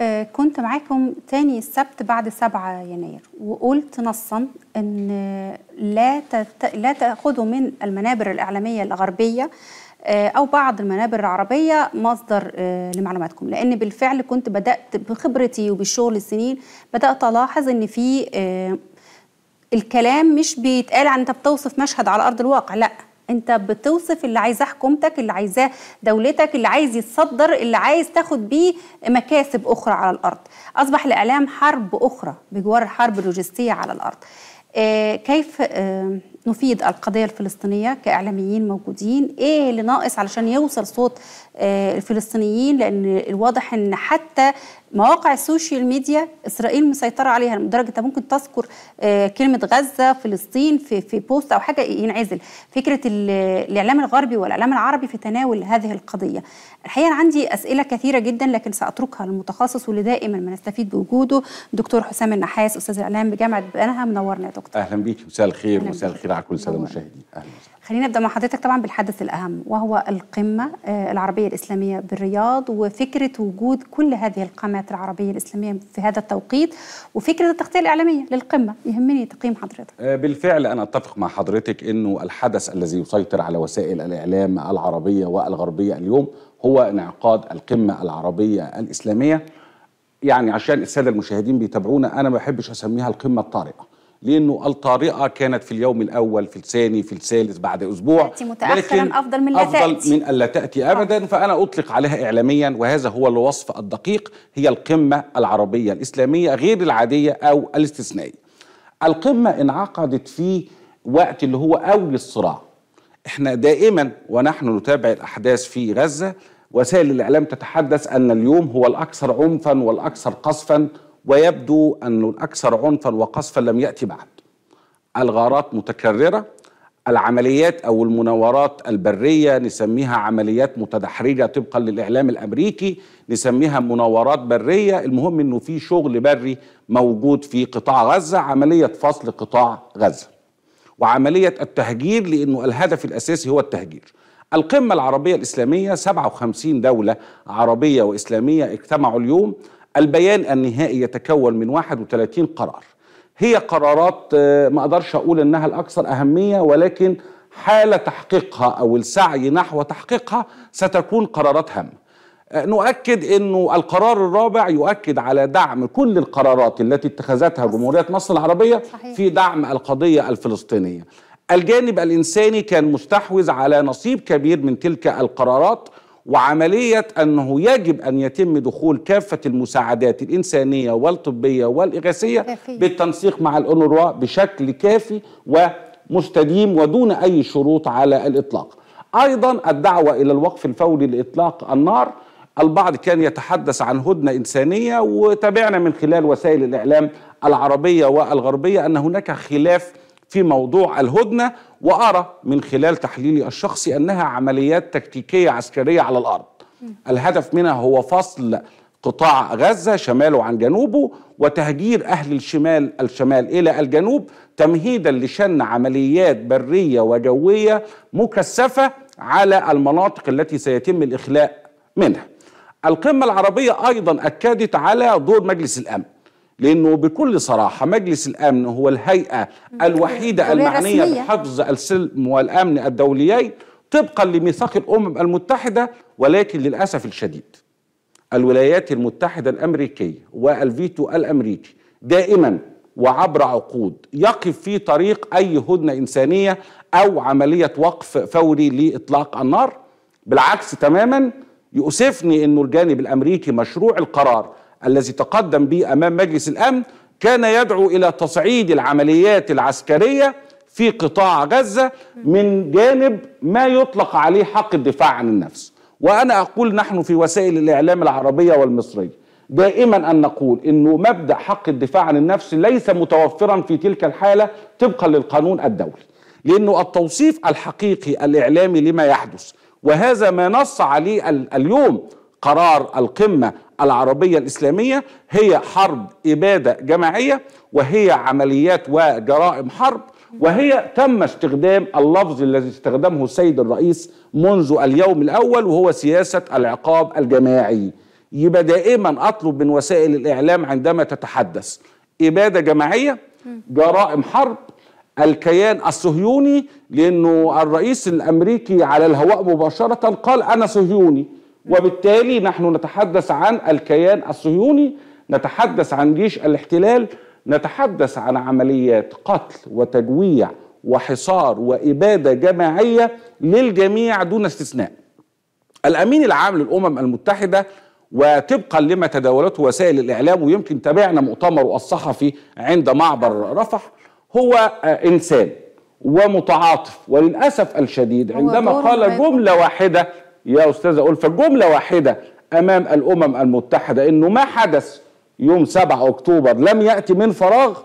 آه، كنت معاكم تاني السبت بعد 7 يناير وقلت نصا ان لا لا تاخذوا من المنابر الاعلاميه الغربيه آه، او بعض المنابر العربيه مصدر آه، لمعلوماتكم لان بالفعل كنت بدات بخبرتي وبالشغل السنين بدات الاحظ ان في الكلام مش بيتقال عن انت بتوصف مشهد على ارض الواقع لا انت بتوصف اللي عايزاه حكومتك اللي عايزاه دولتك اللي عايز يتصدر اللي عايز تاخد بيه مكاسب اخرى على الارض اصبح الاعلام حرب اخرى بجوار الحرب اللوجستيه على الارض آه، كيف آه، نفيد القضية الفلسطينية كإعلاميين موجودين إيه اللي ناقص علشان يوصل صوت آه، الفلسطينيين لأن الواضح أن حتى مواقع السوشيال ميديا إسرائيل مسيطرة عليها لدرجة أنت ممكن تذكر آه، كلمة غزة فلسطين في, في بوست أو حاجة ينعزل فكرة الإعلام الغربي والإعلام العربي في تناول هذه القضية الحقيقة عندي أسئلة كثيرة جدا لكن سأتركها للمتخصص واللي دائما ما نستفيد بوجوده دكتور حسام النحاس أستاذ الإعلام بجامعة بنها منورنا يا دكتور أهلا بيك مساء الخير مساء الخير كل سنه المشاهدين اهلا وسهلا خلينا نبدا مع حضرتك طبعا بالحدث الاهم وهو القمه العربيه الاسلاميه بالرياض وفكره وجود كل هذه القامات العربيه الاسلاميه في هذا التوقيت وفكره التغطيه الاعلاميه للقمه يهمني تقييم حضرتك آه، بالفعل انا اتفق مع حضرتك انه الحدث الذي يسيطر على وسائل الاعلام العربيه والغربيه اليوم هو انعقاد القمه العربيه الاسلاميه يعني عشان الساده المشاهدين بيتابعونا انا ما بحبش اسميها القمه الطارئه لانه الطارئه كانت في اليوم الاول في الثاني في الثالث بعد اسبوع تاتي متاخرا لكن افضل من لا افضل تأتي. من الا تاتي ابدا فانا اطلق عليها اعلاميا وهذا هو الوصف الدقيق هي القمه العربيه الاسلاميه غير العاديه او الاستثنائيه. القمه انعقدت في وقت اللي هو اول الصراع. احنا دائما ونحن نتابع الاحداث في غزه وسائل الاعلام تتحدث ان اليوم هو الاكثر عنفا والاكثر قصفا ويبدو أن الأكثر عنفا وقصفا لم يأتي بعد الغارات متكررة العمليات أو المناورات البرية نسميها عمليات متدحرجة طبقا للإعلام الأمريكي نسميها مناورات برية المهم أنه في شغل بري موجود في قطاع غزة عملية فصل قطاع غزة وعملية التهجير لأنه الهدف الأساسي هو التهجير القمة العربية الإسلامية 57 دولة عربية وإسلامية اجتمعوا اليوم البيان النهائي يتكون من 31 قرار هي قرارات آه، ما أقدرش أقول إنها الأكثر أهمية ولكن حال تحقيقها أو السعي نحو تحقيقها ستكون قرارات هامة آه، نؤكد انه القرار الرابع يؤكد على دعم كل القرارات التي اتخذتها جمهوريه مصر العربيه صحيح. في دعم القضيه الفلسطينيه. الجانب الانساني كان مستحوذ على نصيب كبير من تلك القرارات وعملية أنه يجب أن يتم دخول كافة المساعدات الإنسانية والطبية والإغاثية بالتنسيق مع الأونروا بشكل كافي ومستديم ودون أي شروط على الإطلاق أيضا الدعوة إلى الوقف الفوري لإطلاق النار البعض كان يتحدث عن هدنة إنسانية وتابعنا من خلال وسائل الإعلام العربية والغربية أن هناك خلاف في موضوع الهدنه وارى من خلال تحليلي الشخصي انها عمليات تكتيكيه عسكريه على الارض. الهدف منها هو فصل قطاع غزه شماله عن جنوبه وتهجير اهل الشمال الشمال الى الجنوب تمهيدا لشن عمليات بريه وجويه مكثفه على المناطق التي سيتم الاخلاء منها. القمه العربيه ايضا اكدت على دور مجلس الامن. لانه بكل صراحه مجلس الامن هو الهيئه الوحيده المعنيه بحفظ السلم والامن الدوليين طبقا لميثاق الامم المتحده ولكن للاسف الشديد الولايات المتحده الامريكيه والفيتو الامريكي دائما وعبر عقود يقف في طريق اي هدنه انسانيه او عمليه وقف فوري لاطلاق النار بالعكس تماما يؤسفني انه الجانب الامريكي مشروع القرار الذي تقدم به أمام مجلس الأمن كان يدعو إلى تصعيد العمليات العسكرية في قطاع غزة من جانب ما يطلق عليه حق الدفاع عن النفس وأنا أقول نحن في وسائل الإعلام العربية والمصرية دائما أن نقول أنه مبدأ حق الدفاع عن النفس ليس متوفرا في تلك الحالة طبقا للقانون الدولي لأنه التوصيف الحقيقي الإعلامي لما يحدث وهذا ما نص عليه اليوم قرار القمة العربية الإسلامية هي حرب إبادة جماعية وهي عمليات وجرائم حرب وهي تم استخدام اللفظ الذي استخدمه السيد الرئيس منذ اليوم الأول وهو سياسة العقاب الجماعي يبقى دائما أطلب من وسائل الإعلام عندما تتحدث إبادة جماعية جرائم حرب الكيان الصهيوني لأنه الرئيس الأمريكي على الهواء مباشرة قال أنا صهيوني وبالتالي نحن نتحدث عن الكيان الصهيوني نتحدث عن جيش الاحتلال نتحدث عن عمليات قتل وتجويع وحصار واباده جماعيه للجميع دون استثناء. الامين العام للامم المتحده وطبقا لما تداولته وسائل الاعلام ويمكن تابعنا مؤتمره الصحفي عند معبر رفح هو آه، انسان ومتعاطف وللاسف الشديد عندما قال جمله واحده يا أستاذ أقول فالجملة واحدة أمام الأمم المتحدة أنه ما حدث يوم 7 أكتوبر لم يأتي من فراغ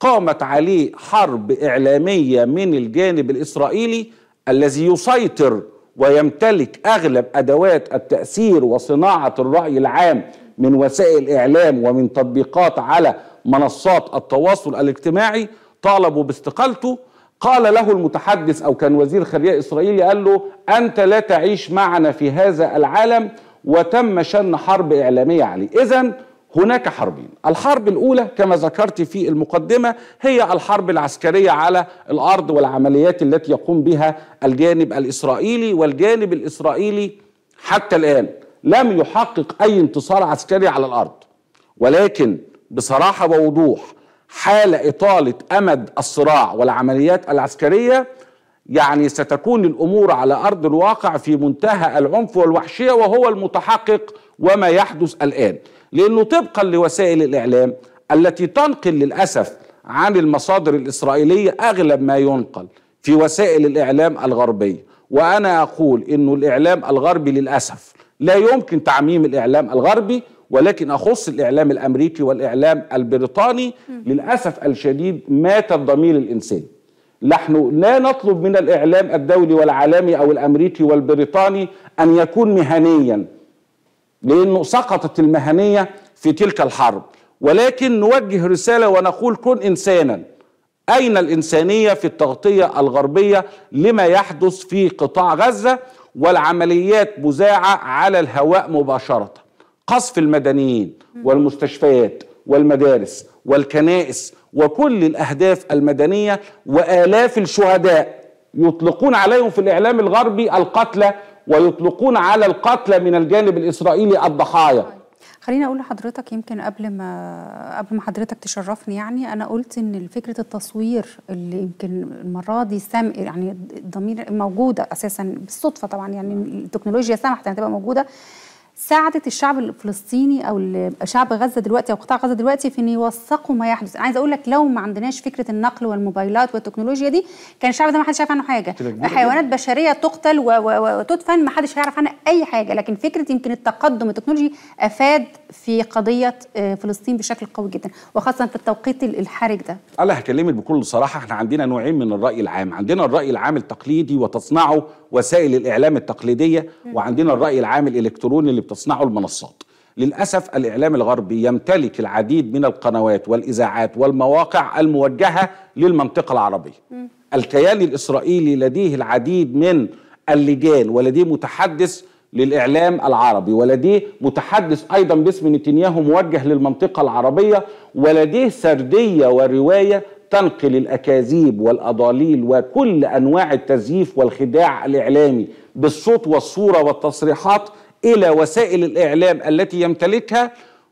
قامت عليه حرب إعلامية من الجانب الإسرائيلي الذي يسيطر ويمتلك أغلب أدوات التأثير وصناعة الرأي العام من وسائل إعلام ومن تطبيقات على منصات التواصل الاجتماعي طالبوا باستقالته قال له المتحدث أو كان وزير خارجية إسرائيلي قال له أنت لا تعيش معنا في هذا العالم وتم شن حرب إعلامية عليه إذا هناك حربين الحرب الأولى كما ذكرت في المقدمة هي الحرب العسكرية على الأرض والعمليات التي يقوم بها الجانب الإسرائيلي والجانب الإسرائيلي حتى الآن لم يحقق أي انتصار عسكري على الأرض ولكن بصراحة ووضوح حال إطالة أمد الصراع والعمليات العسكرية يعني ستكون الأمور على أرض الواقع في منتهى العنف والوحشية وهو المتحقق وما يحدث الآن لأنه طبقا لوسائل الإعلام التي تنقل للأسف عن المصادر الإسرائيلية أغلب ما ينقل في وسائل الإعلام الغربية وأنا أقول أنه الإعلام الغربي للأسف لا يمكن تعميم الإعلام الغربي ولكن اخص الاعلام الامريكي والاعلام البريطاني للاسف الشديد مات الضمير الانساني نحن لا نطلب من الاعلام الدولي والعالمي او الامريكي والبريطاني ان يكون مهنيا لانه سقطت المهنيه في تلك الحرب ولكن نوجه رساله ونقول كن انسانا اين الانسانيه في التغطيه الغربيه لما يحدث في قطاع غزه والعمليات مذاعه على الهواء مباشره قصف المدنيين والمستشفيات والمدارس والكنائس وكل الأهداف المدنية وآلاف الشهداء يطلقون عليهم في الإعلام الغربي القتلى ويطلقون على القتلى من الجانب الإسرائيلي الضحايا خليني اقول لحضرتك يمكن قبل ما قبل ما حضرتك تشرفني يعني انا قلت ان فكره التصوير اللي يمكن المره دي سام يعني الضمير موجوده اساسا بالصدفه طبعا يعني التكنولوجيا سمحت انها تبقى موجوده ساعدت الشعب الفلسطيني او شعب غزه دلوقتي او قطاع غزه دلوقتي في ان يوثقوا ما يحدث، انا عايز اقول لك لو ما عندناش فكره النقل والموبايلات والتكنولوجيا دي كان الشعب ده ما حدش عارف عنه حاجه، حيوانات بشريه تقتل وتدفن ما حدش هيعرف عنها اي حاجه، لكن فكره يمكن التقدم التكنولوجي افاد في قضيه آه، فلسطين بشكل قوي جدا، وخاصه في التوقيت الحرج ده. انا هكلمك بكل صراحه احنا عندنا نوعين من الراي العام، عندنا الراي العام التقليدي وتصنعه وسائل الاعلام التقليديه، وعندنا الراي العام الالكتروني اللي بتصنعه المنصات للأسف الإعلام الغربي يمتلك العديد من القنوات والإذاعات والمواقع الموجهة للمنطقة العربية م. الكيان الإسرائيلي لديه العديد من اللجان ولديه متحدث للإعلام العربي ولديه متحدث أيضا باسم نتنياهو موجه للمنطقة العربية ولديه سردية ورواية تنقل الأكاذيب والأضاليل وكل أنواع التزييف والخداع الإعلامي بالصوت والصورة والتصريحات الى وسائل الاعلام التي يمتلكها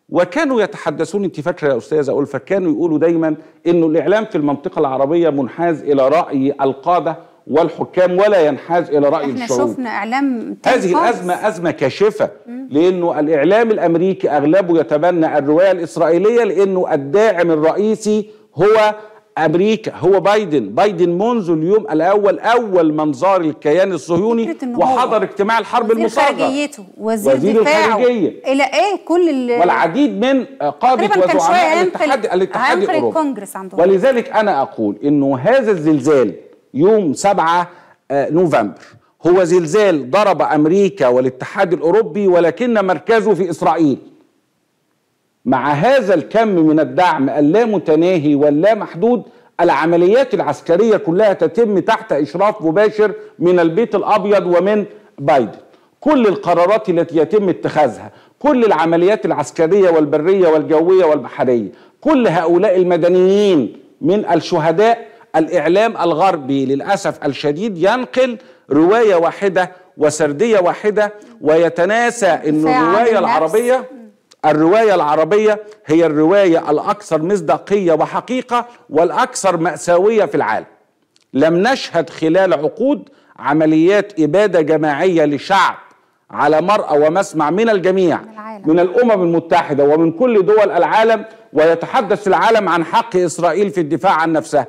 وكانوا يتحدثون انت فاكره يا استاذه ألفة كانوا يقولوا دايما انه الاعلام في المنطقه العربيه منحاز الى راي القاده والحكام ولا ينحاز الى راي احنا الشعوب شفنا اعلام هذه الازمه ازمه كاشفه لانه الاعلام الامريكي اغلبه يتبنى الروايه الاسرائيليه لانه الداعم الرئيسي هو امريكا هو بايدن بايدن منذ اليوم الاول اول من زار الكيان الصهيوني وحضر اجتماع الحرب المصادره وزير خارجيته وزير, وزير الخارجيه الى ايه كل والعديد من قاده وزعماء الاتحاد الاتحاد الاوروبي ولذلك انا اقول انه هذا الزلزال يوم 7 آه، نوفمبر هو زلزال ضرب امريكا والاتحاد الاوروبي ولكن مركزه في اسرائيل مع هذا الكم من الدعم اللا متناهي واللا محدود العمليات العسكرية كلها تتم تحت إشراف مباشر من البيت الأبيض ومن بايدن كل القرارات التي يتم اتخاذها كل العمليات العسكرية والبرية والجوية والبحرية كل هؤلاء المدنيين من الشهداء الإعلام الغربي للأسف الشديد ينقل رواية واحدة وسردية واحدة ويتناسى أن الرواية العربية الرواية العربية هي الرواية الأكثر مصداقية وحقيقة والأكثر مأساوية في العالم لم نشهد خلال عقود عمليات إبادة جماعية لشعب على مرأى ومسمع من الجميع من, من الأمم المتحدة ومن كل دول العالم ويتحدث العالم عن حق إسرائيل في الدفاع عن نفسها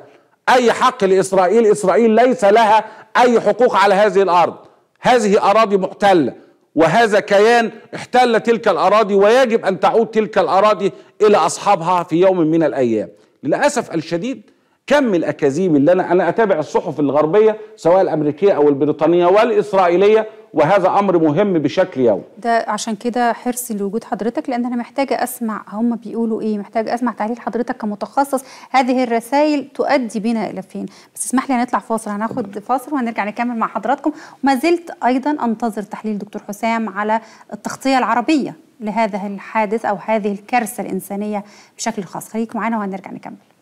أي حق لإسرائيل إسرائيل ليس لها أي حقوق على هذه الأرض هذه أراضي محتلة وهذا كيان احتل تلك الأراضي ويجب أن تعود تلك الأراضي إلى أصحابها في يوم من الأيام للأسف الشديد كم الاكاذيب اللي انا انا اتابع الصحف الغربيه سواء الامريكيه او البريطانيه والاسرائيليه وهذا امر مهم بشكل يومي. ده عشان كده حرصي لوجود حضرتك لان انا محتاجه اسمع هم بيقولوا ايه، محتاجه اسمع تحليل حضرتك كمتخصص، هذه الرسائل تؤدي بنا الى فين؟ بس اسمح لي هنطلع فاصل هناخد فاصل وهنرجع نكمل مع حضراتكم، وما زلت ايضا انتظر تحليل دكتور حسام على التغطيه العربيه لهذا الحادث او هذه الكارثه الانسانيه بشكل خاص، خليكم معانا وهنرجع نكمل.